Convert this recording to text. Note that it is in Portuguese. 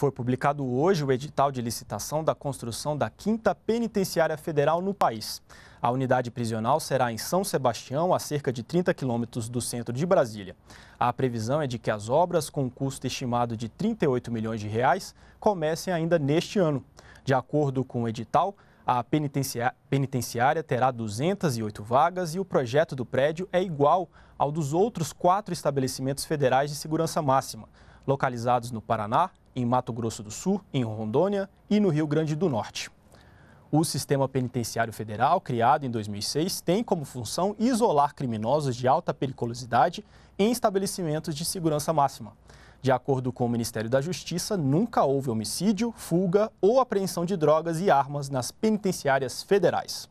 Foi publicado hoje o edital de licitação da construção da quinta penitenciária federal no país. A unidade prisional será em São Sebastião, a cerca de 30 quilômetros do centro de Brasília. A previsão é de que as obras, com um custo estimado de 38 milhões de reais, comecem ainda neste ano. De acordo com o edital, a penitenciária terá 208 vagas e o projeto do prédio é igual ao dos outros quatro estabelecimentos federais de segurança máxima localizados no Paraná, em Mato Grosso do Sul, em Rondônia e no Rio Grande do Norte. O sistema penitenciário federal, criado em 2006, tem como função isolar criminosos de alta periculosidade em estabelecimentos de segurança máxima. De acordo com o Ministério da Justiça, nunca houve homicídio, fuga ou apreensão de drogas e armas nas penitenciárias federais.